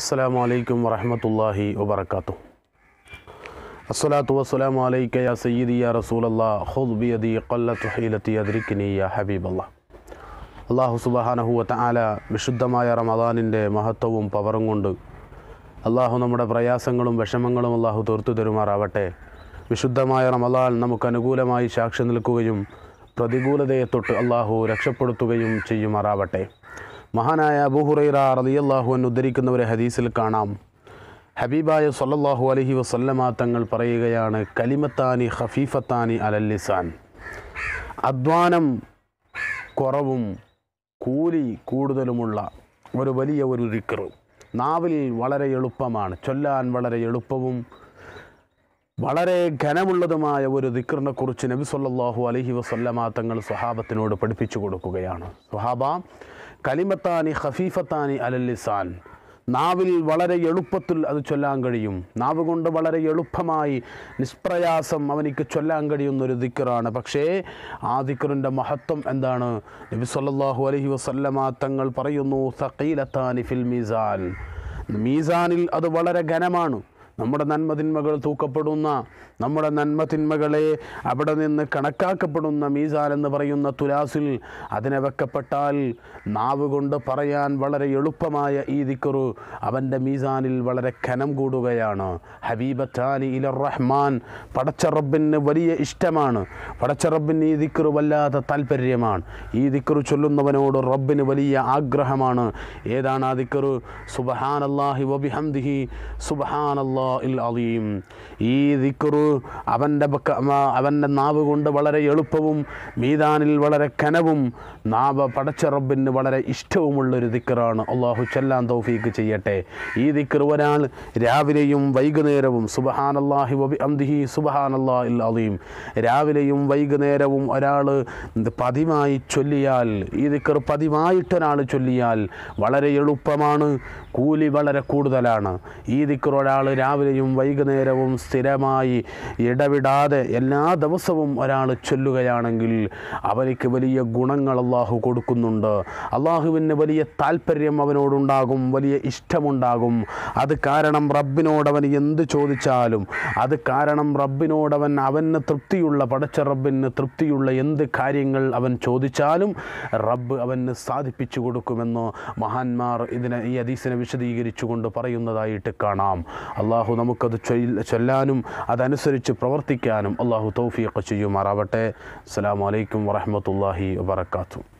അസ്സാം വലൈക്കും വറഹമത്തല്ലാഹി വബർക്കാത്തു അസ്സലാത്തു വസ്സലാം അലൈക്ക യാ സയ്യിദി യാ റസൂലല്ലാ ഖുദ് ബിയദി ഖല്ലത്ത് ഹീലത്തി അദ്രിക്കിനി യാ ഹബീബല്ലാ അള്ളാഹു സുബഹാനഹുവത്ത ആല വിശുദ്ധമായ റമദാനിൻ്റെ മഹത്വവും പവറും കൊണ്ട് അള്ളാഹു നമ്മുടെ പ്രയാസങ്ങളും വിഷമങ്ങളും അള്ളാഹു തീർത്തു തരുമാറാവട്ടെ വിശുദ്ധമായ റമദാൻ നമുക്ക് അനുകൂലമായി സാക്ഷി നിൽക്കുകയും പ്രതികൂലതയെ തൊട്ട് അള്ളാഹു രക്ഷപ്പെടുത്തുകയും ചെയ്യുമാറാവട്ടെ മഹാനായ അബുഹുറൈറ റലിയല്ലാഹു എന്ന് ഉദ്ധരിക്കുന്ന ഒരു ഹദീസിൽ കാണാം ഹബീബായ സൊല്ലാഹു അലഹി വസല്ലമ തങ്ങൾ പറയുകയാണ് കലിമത്താനി ഹഫീഫത്താനി അലല്ലിസാൻ അധ്വാനം കുറവും കൂലി കൂടുതലുമുള്ള ഒരു വലിയ ഒരു റിക്കറും നാവിൽ വളരെ എളുപ്പമാണ് ചൊല്ലാൻ വളരെ എളുപ്പവും വളരെ ഘനമുള്ളതുമായ ഒരു കുറിച്ച് നബി സല്ലാഹു അലഹി വസല്ലമാ തങ്ങൾ സ്വഹാബത്തിനോട് പഠിപ്പിച്ചു കൊടുക്കുകയാണ് സ്വഹാബ കലിമത്താനി ഹഫീഫത്താനി അലല്ലിസാൻ നാവിൽ വളരെ എളുപ്പത്തിൽ അത് ചൊല്ലാൻ കഴിയും നാവ് കൊണ്ട് വളരെ എളുപ്പമായി നിഷ്പ്രയാസം അവനിക്ക് ചൊല്ലാൻ കഴിയുന്ന ഒരു ദിക്കറാണ് പക്ഷേ ആ ദിക്കറിൻ്റെ മഹത്വം എന്താണ് നബി സല്ലാഹു അലഹി വസ്ല്ലാ തങ്ങൾ പറയുന്നു സക്കീലത്താനി ഫിൽ മീസാൻ മീസാനിൽ അത് വളരെ ഘനമാണ് നമ്മുടെ നന്മതിന്മകൾ തൂക്കപ്പെടുന്ന നമ്മുടെ നന്മതിന്മകളെ അവിടെ നിന്ന് കണക്കാക്കപ്പെടുന്ന മീസാൻ എന്ന് പറയുന്ന തുലാസിൽ അതിനെ വെക്കപ്പെട്ടാൽ നാവ് കൊണ്ട് പറയാൻ വളരെ എളുപ്പമായ ഈ ദിക്കറു അവൻ്റെ മീസാനിൽ വളരെ കനം കൂടുകയാണ് ഹബീബത്താലി ഇല റഹ്മാൻ പടച്ച റബ്ബിന് വലിയ ഇഷ്ടമാണ് പടച്ച റബ്ബിന് ഈ ദിക്കറു വല്ലാത്ത താല്പര്യമാണ് ഈ ദിക്കറു ചൊല്ലുന്നവനോട് റബ്ബിന് വലിയ ആഗ്രഹമാണ് ഏതാണ് ആ ദിക്കറു സുബഹാൻ അള്ളാഹി വബിഹംദിഹി സുബഹാൻ അള്ളാഹ് അലീം ഈ ദിക്റു അവൻ്റെ അവൻ്റെ നാവ് കൊണ്ട് വളരെ എളുപ്പവും മീതാനിൽ വളരെ കനവും നാവ പടച്ച റബ്ബിന് വളരെ ഇഷ്ടവുമുള്ളൊരു ദിക്റാണ് അള്ളാഹു ചെല്ലാൻ തൗഫീക്ക് ചെയ്യട്ടെ ഈ ദിക്ർ ഒരാൾ രാവിലെയും വൈകുന്നേരവും സുബഹാനല്ലാഹി വബി അംദിഹി സുബഹാനല്ലാ ഇൽ അലീം രാവിലെയും വൈകുന്നേരവും ഒരാൾ പതിവായി ചൊല്ലിയാൽ ഈ ദിക്ർ പതിവായിട്ടൊരാൾ ചൊല്ലിയാൽ വളരെ എളുപ്പമാണ് കൂലി വളരെ കൂടുതലാണ് ഈ ദിക്ർ ഒരാൾ രാ രാവിലെയും വൈകുന്നേരവും സ്ഥിരമായി ഇടവിടാതെ എല്ലാ ദിവസവും ഒരാൾ ചൊല്ലുകയാണെങ്കിൽ അവനിക്ക് വലിയ ഗുണങ്ങൾ അള്ളാഹു കൊടുക്കുന്നുണ്ട് അള്ളാഹുവിന് വലിയ താല്പര്യം അവനോടുണ്ടാകും വലിയ ഇഷ്ടമുണ്ടാകും അത് കാരണം റബ്ബിനോടവൻ എന്ത് ചോദിച്ചാലും അത് കാരണം റബ്ബിനോടവൻ അവന് തൃപ്തിയുള്ള പടച്ച റബ്ബിന് തൃപ്തിയുള്ള എന്ത് കാര്യങ്ങൾ അവൻ ചോദിച്ചാലും റബ്ബ് അവന് സാധിപ്പിച്ചു കൊടുക്കുമെന്ന് മഹാന്മാർ ഇതിനെ ഈ അദീസിനെ വിശദീകരിച്ചുകൊണ്ട് പറയുന്നതായിട്ട് കാണാം അള്ളാഹു അള്ളാഹു നമുക്കത് ചൊല്ലാനും അതനുസരിച്ച് പ്രവർത്തിക്കാനും അള്ളാഹു തൗഫീഖ് ചെയ്യുമാറാവട്ടെ അസ്സാം വലൈക്കും വറഹമത്തല്ലാഹി വാത്തു